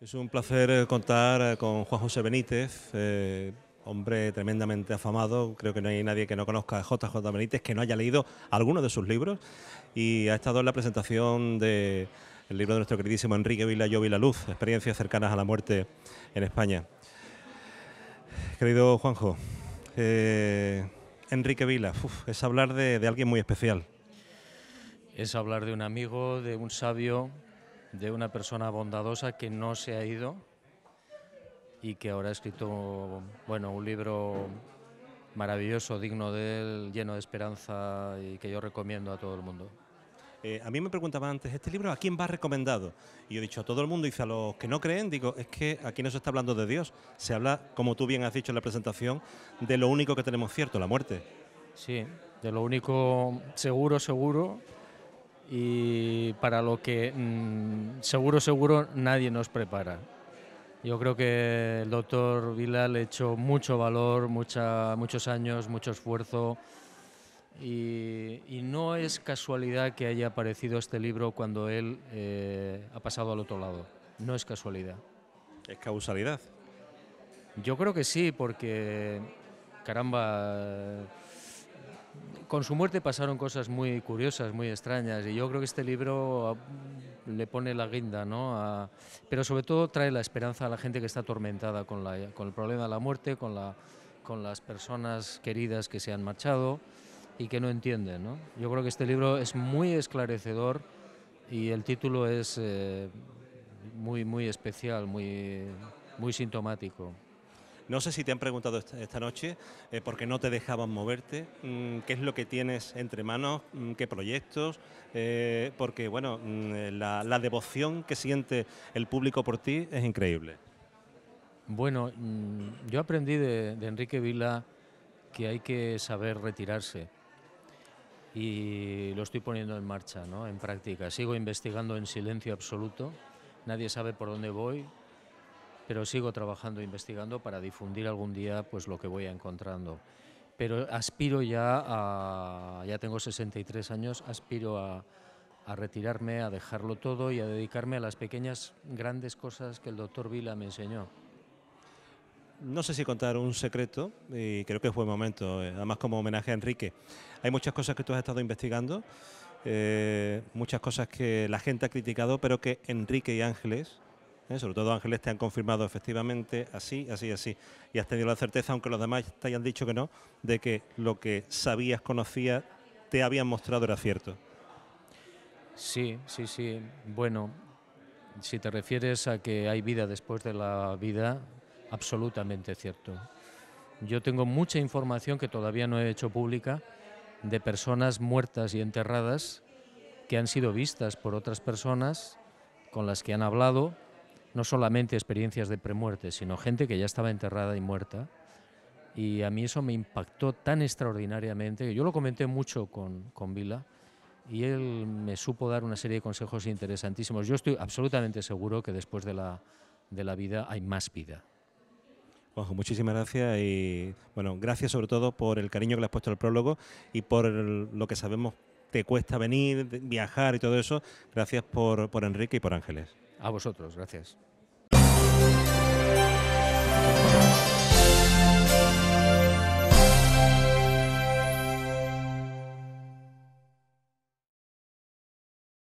Es un placer eh, contar eh, con Juan José Benítez, eh, hombre tremendamente afamado. Creo que no hay nadie que no conozca a JJ Benítez que no haya leído alguno de sus libros. Y ha estado en la presentación del libro de nuestro queridísimo Enrique Vila Yo vi la luz, experiencias cercanas a la muerte en España. Querido Juanjo, Enrique Vila, es hablar de alguien muy especial. Es hablar de un amigo, de un sabio, de una persona bondadosa que no se ha ido y que ahora ha escrito bueno, un libro maravilloso, digno de él, lleno de esperanza y que yo recomiendo a todo el mundo. Eh, a mí me preguntaba antes, ¿este libro a quién va recomendado? Y yo he dicho a todo el mundo, y a los que no creen, digo, es que aquí no se está hablando de Dios, se habla, como tú bien has dicho en la presentación, de lo único que tenemos cierto, la muerte. Sí, de lo único seguro, seguro, y para lo que mm, seguro, seguro nadie nos prepara. Yo creo que el doctor Vila le ha hecho mucho valor, mucha, muchos años, mucho esfuerzo y, no es casualidad que haya aparecido este libro cuando él eh, ha pasado al otro lado. No es casualidad. ¿Es causalidad? Yo creo que sí, porque, caramba con su muerte pasaron cosas muy curiosas, muy extrañas, y yo creo que este libro mm, le pone la guinda, ¿no? pero sobre todo trae la esperanza a la gente que está atormentada con, el problema de la muerte, con, las personas queridas que se han marchado y que no entienden, Yo creo que este libro es muy esclarecedor y el título es eh, muy, muy especial, muy, muy sintomático. No sé si te han preguntado esta noche eh, porque no te dejaban moverte, mm, qué es lo que tienes entre manos, mm, qué proyectos, eh, porque bueno, mm, eh, la, devoción que siente el público por ti es increíble. Bueno, yo aprendí de, de, Enrique Vila que hay que saber retirarse y lo estoy poniendo en marcha, ¿no? en práctica. Sigo investigando en silencio absoluto, nadie sabe por dónde voy, pero sigo trabajando e investigando para difundir algún día pues lo que voy encontrando. Pero aspiro ya a, ya tengo 63 años, aspiro a, retirarme, a dejarlo todo y a dedicarme a las pequeñas grandes cosas que el doctor Vila me enseñó. No sé si contar un secreto, y creo que es buen momento, eh, además como homenaje a Enrique. Hay muchas cosas que tú has estado investigando, eh, muchas cosas que la gente ha criticado, pero que Enrique y Ángeles, ¿eh? sobre todo Ángeles te han confirmado efectivamente así, así, así, y has tenido la certeza, aunque los demás te hayan dicho que no, de que lo que sabías, conocías, te habían mostrado era cierto. Sí, sí, sí. Bueno, si te refieres a que hay vida después de la vida, absolutamente cierto. Yo tengo mucha información que todavía no he hecho pública de personas muertas y enterradas que han sido vistas por otras personas con las que han hablado no solamente experiencias de premuerte, sino gente que ya estaba enterrada y muerta. Y a mí eso me impactó tan extraordinariamente que yo lo comenté mucho con, con Vila y él me supo dar una serie de consejos interesantísimos. Yo estoy absolutamente seguro que después de la, vida hay más vida. Juanjo, muchísimas gracias y bueno, gracias sobre todo por el cariño que le has puesto al prólogo y por lo que sabemos te cuesta venir, viajar y todo eso. Gracias por Enrique y por Ángeles. A vosotros, gracias.